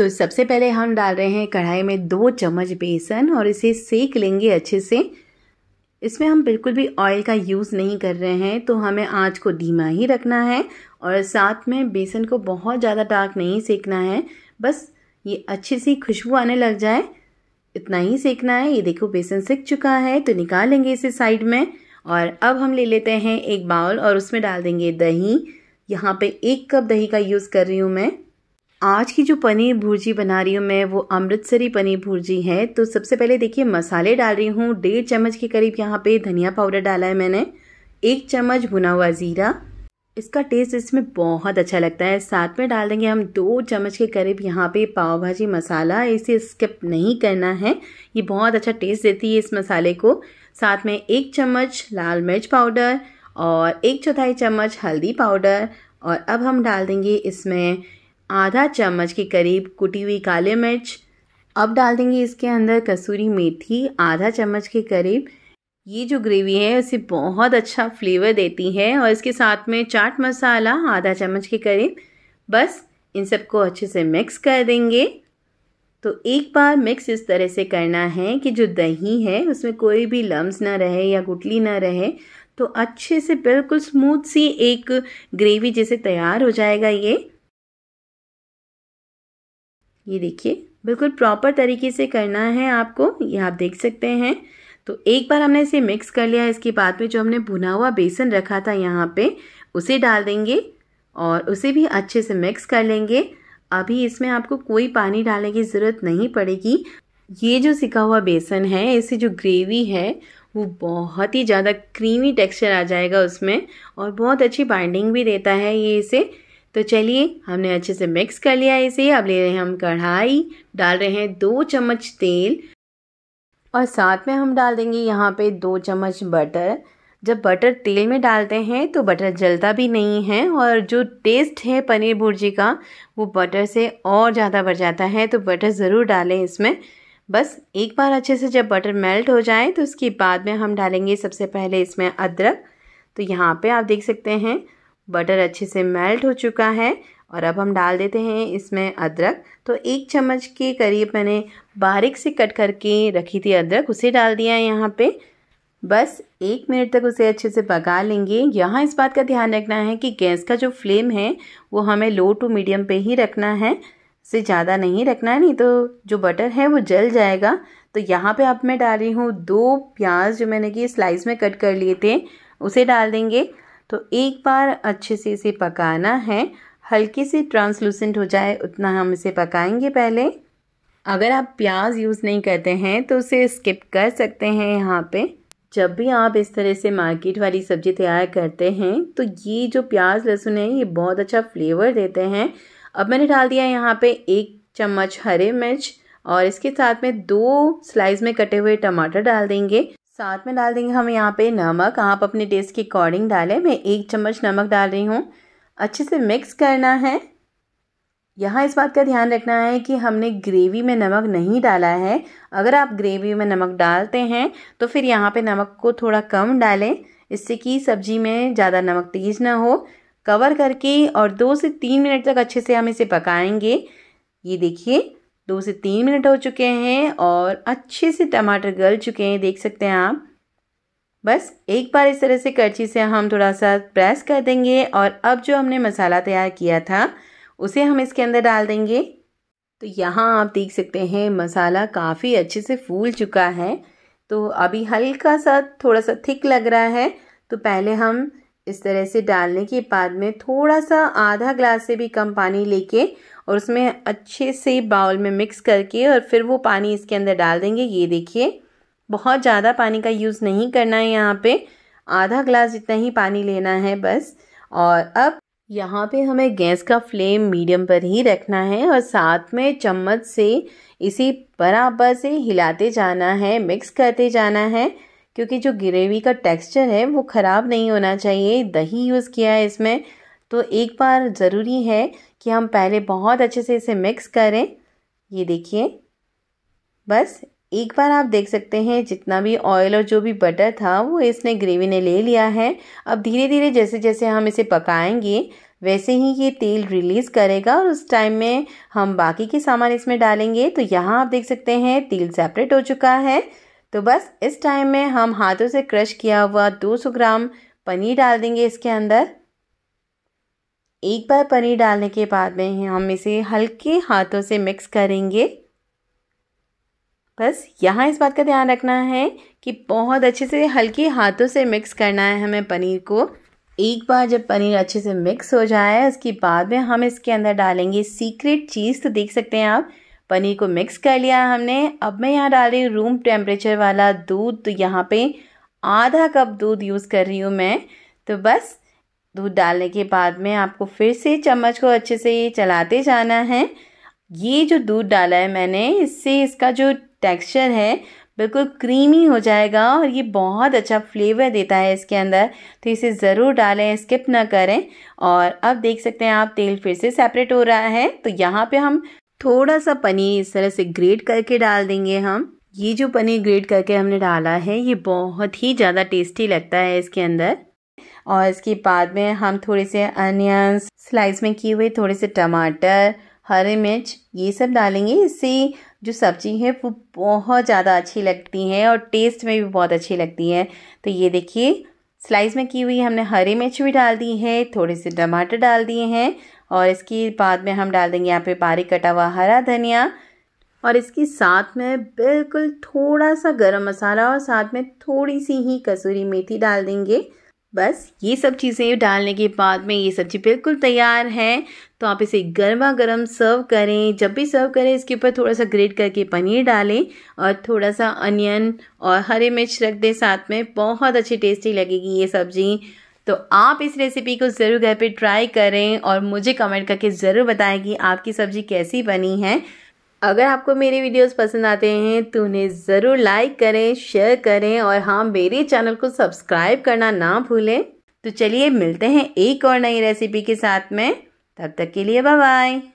तो सबसे पहले हम डाल रहे हैं कढ़ाई में दो चम्मच बेसन और इसे सेक लेंगे अच्छे से इसमें हम बिल्कुल भी ऑयल का यूज़ नहीं कर रहे हैं तो हमें आँच को धीमा ही रखना है और साथ में बेसन को बहुत ज़्यादा डार्क नहीं सेकना है बस ये अच्छे से खुशबू आने लग जाए इतना ही सेकना है ये देखो बेसन सेक चुका है तो निकाल लेंगे इसे साइड में और अब हम ले लेते हैं एक बाउल और उसमें डाल देंगे दही यहाँ पे एक कप दही का यूज़ कर रही हूँ मैं आज की जो पनीर भुर्जी बना रही हूँ मैं वो अमृतसरी पनीर भुर्जी है तो सबसे पहले देखिए मसाले डाल रही हूँ डेढ़ चम्मच के करीब यहाँ पे धनिया पाउडर डाला है मैंने एक चम्मच भुना हुआ ज़ीरा इसका टेस्ट इसमें बहुत अच्छा लगता है साथ में डाल देंगे हम दो चम्मच के करीब यहाँ पे पाव भाजी मसाला इसे स्किप नहीं करना है ये बहुत अच्छा टेस्ट देती है इस मसाले को साथ में एक चम्मच लाल मिर्च पाउडर और एक चौथाई चम्मच हल्दी पाउडर और अब हम डाल देंगे इसमें आधा चम्मच के करीब कुटी हुई काले मिर्च अब डाल देंगे इसके अंदर कसूरी मेथी आधा चम्मच के करीब ये जो ग्रेवी है उसे बहुत अच्छा फ्लेवर देती है और इसके साथ में चाट मसाला आधा चम्मच के करीब बस इन सबको अच्छे से मिक्स कर देंगे तो एक बार मिक्स इस तरह से करना है कि जो दही है उसमें कोई भी लम्स ना रहे या गुटली ना रहे तो अच्छे से बिल्कुल स्मूथ सी एक ग्रेवी जैसे तैयार हो जाएगा ये ये देखिए बिल्कुल प्रॉपर तरीके से करना है आपको ये आप देख सकते हैं तो एक बार हमने इसे मिक्स कर लिया इसके बाद में जो हमने भुना हुआ बेसन रखा था यहाँ पे उसे डाल देंगे और उसे भी अच्छे से मिक्स कर लेंगे अभी इसमें आपको कोई पानी डालने की ज़रूरत नहीं पड़ेगी ये जो सिका हुआ बेसन है इससे जो ग्रेवी है वो बहुत ही ज़्यादा क्रीमी टेक्स्चर आ जाएगा उसमें और बहुत अच्छी बाइंडिंग भी देता है ये इसे तो चलिए हमने अच्छे से मिक्स कर लिया इसे अब ले रहे हैं हम कढ़ाई डाल रहे हैं दो चम्मच तेल और साथ में हम डाल देंगे यहाँ पे दो चम्मच बटर जब बटर तेल में डालते हैं तो बटर जलता भी नहीं है और जो टेस्ट है पनीर भुर्जी का वो बटर से और ज़्यादा बढ़ जाता है तो बटर ज़रूर डालें इसमें बस एक बार अच्छे से जब बटर मेल्ट हो जाए तो उसके बाद में हम डालेंगे सबसे पहले इसमें अदरक तो यहाँ पर आप देख सकते हैं बटर अच्छे से मेल्ट हो चुका है और अब हम डाल देते हैं इसमें अदरक तो एक चम्मच के करीब मैंने बारीक से कट करके रखी थी अदरक उसे डाल दिया है यहाँ पे बस एक मिनट तक उसे अच्छे से पका लेंगे यहाँ इस बात का ध्यान रखना है कि गैस का जो फ्लेम है वो हमें लो टू मीडियम पे ही रखना है से ज़्यादा नहीं रखना है नहीं तो जो बटर है वो जल जाएगा तो यहाँ पे अब मैं डाल रही हूँ दो प्याज जो मैंने कि स्लाइस में कट कर लिए थे उसे डाल देंगे तो एक बार अच्छे से इसे पकाना है हल्की सी ट्रांसलूसेंट हो जाए उतना हम इसे पकाएंगे पहले अगर आप प्याज यूज़ नहीं करते हैं तो उसे स्किप कर सकते हैं यहाँ पे जब भी आप इस तरह से मार्केट वाली सब्ज़ी तैयार करते हैं तो ये जो प्याज लहसुन है ये बहुत अच्छा फ्लेवर देते हैं अब मैंने डाल दिया यहाँ पे एक चम्मच हरे मिर्च और इसके साथ में दो स्लाइस में कटे हुए टमाटर डाल देंगे साथ में डाल देंगे हम यहाँ पे नमक आप अपने टेस्ट के अकॉर्डिंग डालें मैं एक चम्मच नमक डाल रही हूँ अच्छे से मिक्स करना है यहाँ इस बात का ध्यान रखना है कि हमने ग्रेवी में नमक नहीं डाला है अगर आप ग्रेवी में नमक डालते हैं तो फिर यहाँ पे नमक को थोड़ा कम डालें इससे कि सब्जी में ज़्यादा नमक तेज़ ना हो कवर करके और दो से तीन मिनट तक अच्छे से हम इसे पकाएंगे ये देखिए दो से तीन मिनट हो चुके हैं और अच्छे से टमाटर गल चुके हैं देख सकते हैं आप बस एक बार इस तरह से करछी से हम थोड़ा सा प्रेस कर देंगे और अब जो हमने मसाला तैयार किया था उसे हम इसके अंदर डाल देंगे तो यहाँ आप देख सकते हैं मसाला काफ़ी अच्छे से फूल चुका है तो अभी हल्का सा थोड़ा सा थिक लग रहा है तो पहले हम इस तरह से डालने के बाद में थोड़ा सा आधा ग्लास से भी कम पानी लेके और उसमें अच्छे से बाउल में मिक्स करके और फिर वो पानी इसके अंदर डाल देंगे ये देखिए बहुत ज़्यादा पानी का यूज़ नहीं करना है यहाँ पे आधा ग्लास जितना ही पानी लेना है बस और अब यहाँ पे हमें गैस का फ्लेम मीडियम पर ही रखना है और साथ में चम्मच से इसी बराबर से हिलाते जाना है मिक्स करते जाना है क्योंकि जो ग्रेवी का टेक्सचर है वो ख़राब नहीं होना चाहिए दही यूज़ किया है इसमें तो एक बार ज़रूरी है कि हम पहले बहुत अच्छे से इसे मिक्स करें ये देखिए बस एक बार आप देख सकते हैं जितना भी ऑयल और जो भी बटर था वो इसने ग्रेवी ने ले लिया है अब धीरे धीरे जैसे जैसे हम इसे पकाएंगे वैसे ही ये तेल रिलीज़ करेगा और उस टाइम में हम बाकी के सामान इसमें डालेंगे तो यहाँ आप देख सकते हैं तेल सेपरेट हो चुका है तो बस इस टाइम में हम हाथों से क्रश किया हुआ 200 ग्राम पनीर डाल देंगे इसके अंदर एक बार पनीर डालने के बाद में हम इसे हल्के हाथों से मिक्स करेंगे बस यहाँ इस बात का ध्यान रखना है कि बहुत अच्छे से हल्के हाथों से मिक्स करना है हमें पनीर को एक बार जब पनीर अच्छे से मिक्स हो जाए उसके बाद में हम इसके अंदर डालेंगे सीक्रेट चीज़ तो देख सकते हैं आप पनीर को मिक्स कर लिया हमने अब मैं यहाँ डाल रही हूँ रूम टेम्परेचर वाला दूध तो यहाँ पे आधा कप दूध यूज़ कर रही हूँ मैं तो बस दूध डालने के बाद में आपको फिर से चम्मच को अच्छे से ये चलाते जाना है ये जो दूध डाला है मैंने इससे इसका जो टेक्सचर है बिल्कुल क्रीमी हो जाएगा और ये बहुत अच्छा फ्लेवर देता है इसके अंदर तो इसे ज़रूर डालें स्किप ना करें और अब देख सकते हैं आप तेल फिर से सेपरेट हो रहा है तो यहाँ पे हम थोड़ा सा पनीर इस तरह से ग्रेट करके डाल देंगे हम ये जो पनीर ग्रेट करके हमने डाला है ये बहुत ही ज़्यादा टेस्टी लगता है इसके अंदर और इसके बाद में हम थोड़े से अनियंस स्लाइस में किए हुए थोड़े से टमाटर हरी मिर्च ये सब डालेंगे इससे जो सब्ज़ी है वो बहुत ज़्यादा अच्छी लगती है और टेस्ट में भी बहुत अच्छी लगती है तो ये देखिए स्लाइस में की हुई हमने हरी मिर्च भी डाल दी है थोड़े से टमाटर डाल दिए हैं और इसके बाद में हम डाल देंगे यहाँ पे बारीक कटा हुआ हरा धनिया और इसके साथ में बिल्कुल थोड़ा सा गरम मसाला और साथ में थोड़ी सी ही कसूरी मेथी डाल देंगे बस ये सब चीज़ें डालने के बाद में ये सब्ज़ी बिल्कुल तैयार है तो आप इसे गर्मा गर्म सर्व करें जब भी सर्व करें इसके ऊपर थोड़ा सा ग्रेट करके पनीर डालें और थोड़ा सा अनियन और हरी मिर्च रख दें साथ में बहुत अच्छी टेस्टी लगेगी ये सब्ज़ी तो आप इस रेसिपी को ज़रूर घर पे ट्राई करें और मुझे कमेंट करके ज़रूर बताएं कि आपकी सब्ज़ी कैसी बनी है अगर आपको मेरी वीडियोस पसंद आते हैं तो उन्हें ज़रूर लाइक करें शेयर करें और हाँ मेरे चैनल को सब्सक्राइब करना ना भूलें तो चलिए मिलते हैं एक और नई रेसिपी के साथ में तब तक के लिए बाय बाय